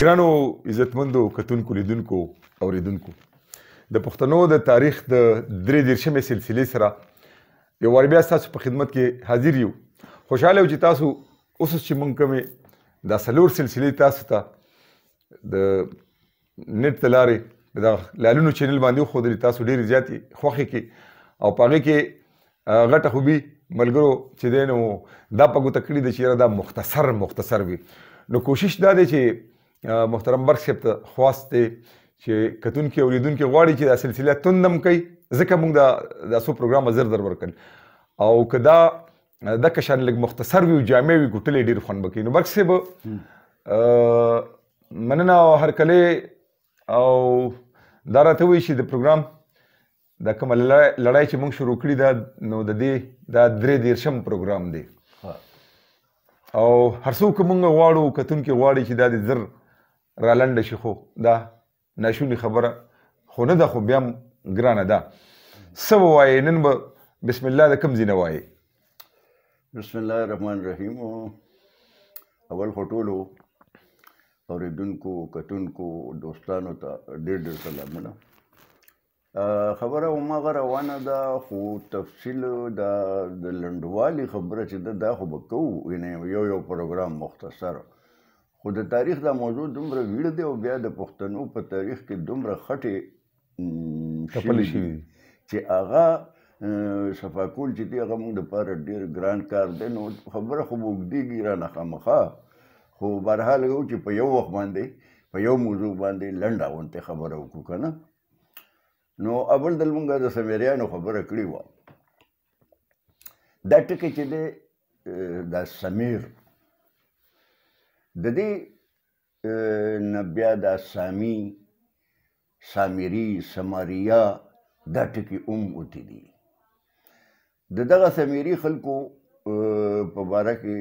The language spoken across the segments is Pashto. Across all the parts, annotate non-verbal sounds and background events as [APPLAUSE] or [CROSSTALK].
ګرانو عزتمندو کتونکو لیدونکو اوریدونکو د پښتنو د تاریخ د درې دیرشمې سلسله سره یو ور بیا تاسو په خدمت کې حاضر یو خوشاله چې تاسو اوس چې مونږ کوم دا سلور سلسله تاسو ته د نت تلارې دا لالونو چینل باندې خو درې تاسو ډېر زیاتی خوخه کې او پاره کې غټه خوبي ملګرو چې دینو دا پګو تکړی د چیرې دا مختصر مختصر وي نو کوشش دا دی چې محترم برخ شپ ته خواست دی چې کتونکو اوریدونکو غواړي چې دا سلسله توندم کوي ځکه موږ دا د سو پروګرام زر در ورکړ او کدا د کشن لګ مختصر ویو جامع وی ګټلې ډیر خوان بکې نو برخ سیب مننه هر کله او دارته وی شي د پروګرام دا کوم لړای چې موږ شروع کړی دا نو د دې دا درې دیرشم پروګرام دی او هر څوک موږ غواړو کتونکو غواړي چې دا د زر را لنډه شي خو دا ناشونې خبره خو نه ده خو بیا هم ګرانه ده څه به وایې نن به بسم الله د کوم ځای نه وایې بسم الله الرحمن الرحیم اول خو ټولو اوریدونکو کتونکو دوستانو ته ډېر ډېر سلامونه خبره هماغه روانه ده خو تفصیل دا د لنډوالي خبره چې ده دا خو به کوو یعنې یو یو پروګرام مختصر خو د تاریخ دا موضوع دومره ویړ دی او بیا د پښتنو په تاریخ کې دومره خټې کپل شي چې هغه صفاکول چې دی هغه موږ د پاره ډیر ګران کار دی نو خبره خو وګدیږي را نه خامخا خو بهرحال یو چې په یو وخت باندې په یو موضوع باندې لنډه ونته خبره وکړو کنه نو اول دل موږ د سمیریانو خبره کړې و دا ټکی چې دی دا سمیر د دې نه بیا د سامی سامری سماریا دا ټکي اوم اوتی دي د دغه سمیری خلکو په باره کې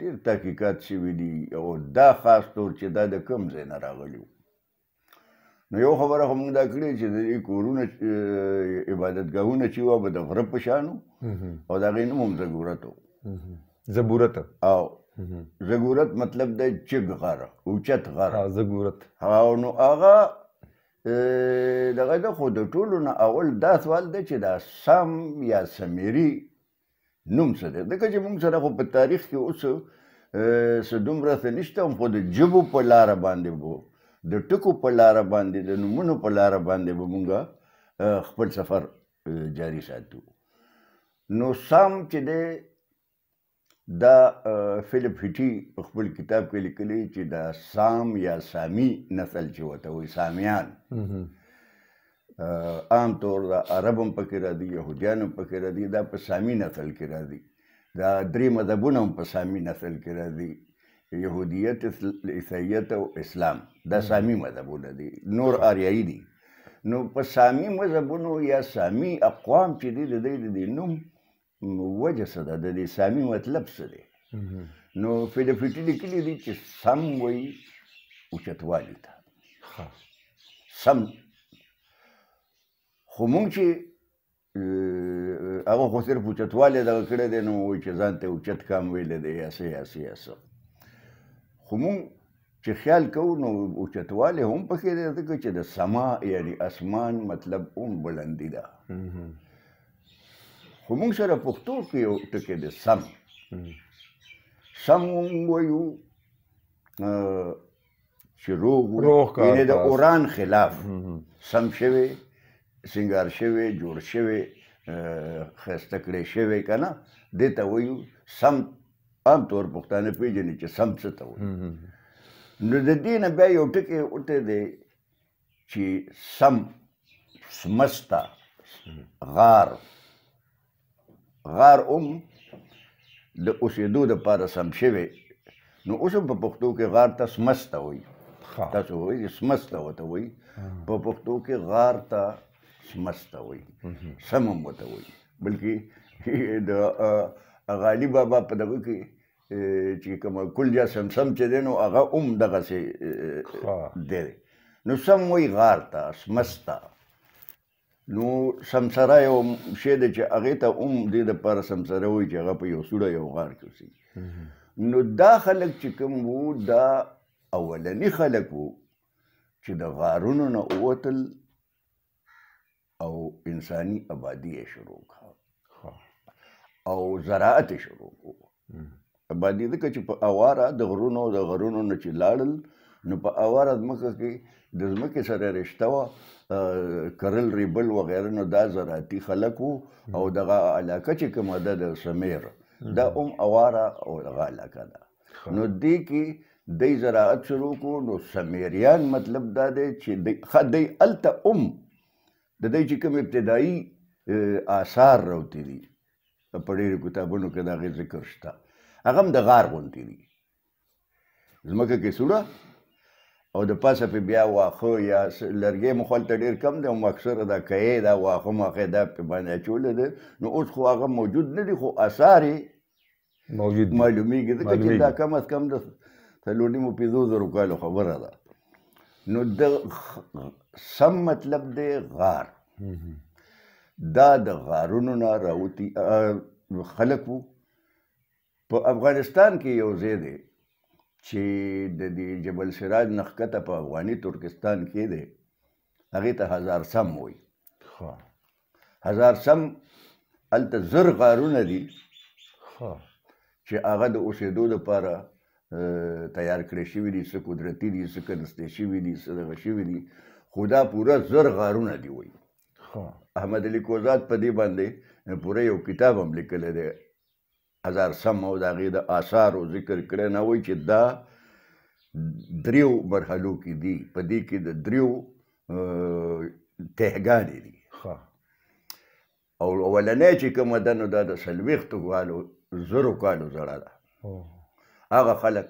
ډېر تحقیقات شوي دي او دا خاص طور چې دا د کم ځای نه راغلی نو یو خبره خو موږ دا کړې چې د کورونه عبادتګاهونه چې وه به د غره په شانو او د هغې نوم هم ضرورت و ضرورت او زګورت مطلب د چګ غره اوچت غره زګورت ها نو هغه دغه د خود ټولو نه اول دا سوال دی چې دا سم یا سمیری نوم څه دی دغه چې موږ سره خو په تاریخ کې اوس څه دومره څه نشته خو د جبو په لار باندې بو د ټکو په لار باندې د نومونو په لار باندې به موږ خپل سفر جاری ساتو نو سم چې دی دا فلپ هټي خپل کتاب کې لیکلی چې دا سام یا سامی نسل چې وته وي سامیان عام طور دا عربم پکې را دي يهوديان پکې را دي دا په سامی نسل کې را دي دا درې مذهبونه هم په سامی نسل کې را دي يهوديت عیسایت او اسلام دا سامی مذهبونه دي نور آریایي دي نو په سامی مذهبونو یا سامی اقوام چې دي د دې د نوم وجه څه ده د دې سامي مطلب څه دی نو فلفټي لیکلي دي چې سم وایي اوچتوالي ته سم خو مونږ چې هغه خو صرف اوچتوالی دغه کړی دی نو وایي چې ځان ته اوچت کام ویلی دی هسې هسې هسه خو مونږ چې خیال کوو نو اوچتوالی هم پکې دی ځکه چې د سما یعنی اسمان مطلب هم بلندي ده خو موږ سره پښتو کې یو ټکی دی سم سم وایو چې روغ روغ یعنی د اوران خلاف سم شوی سنگار شوی جوړ شوی خسته کړی شوی کنه دې ته وایو سم عام طور پښتانه پیژني چې سم څه ته وایي نو د دې نه بیا یو ټکی اوته دی چې سم سمستا غار غار اوم د اوسېدو دپاره سم شوی نو اوس هم په پښتو کې غار ته سمسته وایي تاسو وایي سمسته ورته وایي په پښتو کې غار ته سمسته وایي سم هم ورته وایي بلکې [LAUGHS] د غالي بابا په دغه کې چې کوم کل یا سمسم چې دی نو هغه هم دغسې دی نو سم وایي غار ته سمسته نو سمسره یو شی دی چې هغې ته هم دې دپاره سمسره وایي چې هغه په یو سوړه یو غار کې اوسېږي نو دا خلک چې کوم وو دا اولني خلک وو چې د غارونو نه ووتل او انساني آبادي یې شروع کړه او زراعت یې شروع کړو آبادي ځکه چې په اواره د غرونو د غرونو نه چې لاړل نو په اواره ځمکه کې د ځمکې سره رشته وه کرل ریبل وغیره نو دا زراعتي خلک او دغه علاقه چې کومه ده د سمیر دا هم اواره او دغه علاقه ده نو دی کې د زراعت شروع کو نو سمیریان مطلب دا دی چې خ دی الته ام د دې چې کوم ابتدایي آثار راوتی دي په ډېرو کتابونو کې دا ذکر شته هغه هم د غار غونتی دي زمکه کې سوره او د پاسه په بیا واخه یا لرګې مخال ته ډیر کم دی او اکثره دا کې دا واخه مخه دا په باندې چول دي نو اوس خو هغه موجود نه دي خو اثار موجود معلومیږي ځکه چې دا کم از کم د څلورنیم او پنځو زرو کالو خبره ده نو د سم مطلب دی غار دا د غارونو نه راوتی خلک وو په افغانستان کې یو ځای دی چې د دې جبل سراج نخکته په افغاني ترکستان کې دی هغه ته هزار سم وای هزار سم الته زر غارونه دي چې هغه د اوسېدو لپاره تیار کړی شوی دي څه قدرتي دي څه کنستې شوی دي څه دغه شوی دي خدا پوره زر غارونه دی وای احمد علي کوزاد په دې باندې پوره یو کتاب هم لیکلی دی هزار سم او د هغې د آثارو ذکر کړی نه وایي چې دا دریو مرحلو کې دي په دې کې د دریو تهګانې دي او اولنۍ چې کومه ده نو دا د څلوېښتو کالو زرو کالو زړه ده هغه خلک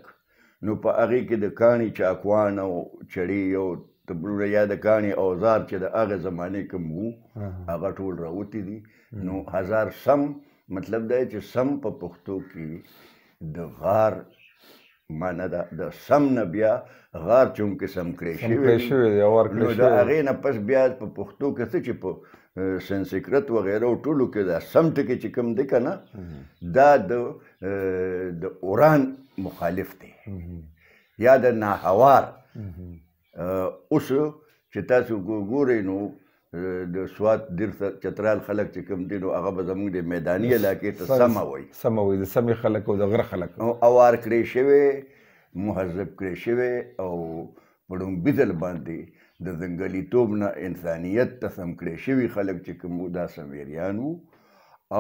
نو په هغې کې د کاڼي چاکوان او چړې او تبلوره یا د کاڼي اوزار چې د هغه زمانې کوم وو هغه ټول راوتی دي نو هزار سم مطلب دا چې سم په پښتو کې د غار معنا دا د سم نه بیا غار چوم کې سم کړی شي نو دا هغې نه پس بیا په پښتو کې څه چې په سنسکرت وغیره ټولو کې دا سم ټکي چې کوم دی که نه دا د د اوران مخالف دی یا د ناهوار اوس چې تاسو ګورئ نو د سواد ډیر چترال خلک چې کوم دي نو هغه به زموږ د میداني علاقې ته سمه وي سمه وي د سمې خلک او د غره خلک او اوار کړی شوی مهذب کړی شوی او په ډومبي ځل باندې د ځنګلي توب نه انسانیت ته سم کړی شوي خلک چې کوم دا سمویریان وو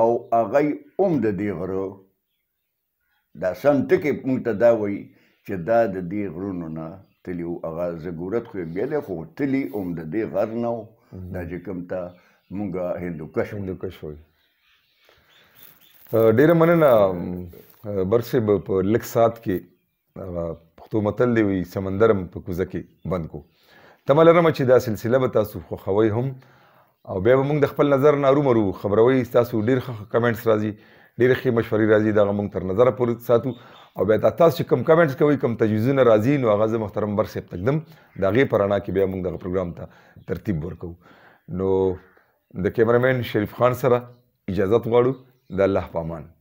او هغه هم د دې غرو دا سم ټکي موږ ته دا وایي چې دا د دې غرونو نه تلي وو هغه زګورت خو یې بیلی خو تلي هم د دې غر نه وو دا چې کوم تا مونږه هندوکش هندوکش وای ډیره مننه برسه په لک سات کې پښتو متل دی وی سمندرم په کوزه کې بند کو تمه لرم چې دا سلسله به تاسو خو خوي هم او بیا به موږ د خپل نظر نارو مرو خبروي تاسو ډیر ښه کمنټس راځي ډېر ښه مشورې راځي دا موږ تر نظر پورې ساتو او بیا تاسو کوم کمنټس کوي کوم تجویزونه راځي نو هغه محترم بر صاحب تقدم دا غي پرانا کې بیا موږ دغه پروګرام ته ترتیب ورکو نو د کیمرمن شریف خان سره اجازه غواړو د الله پامان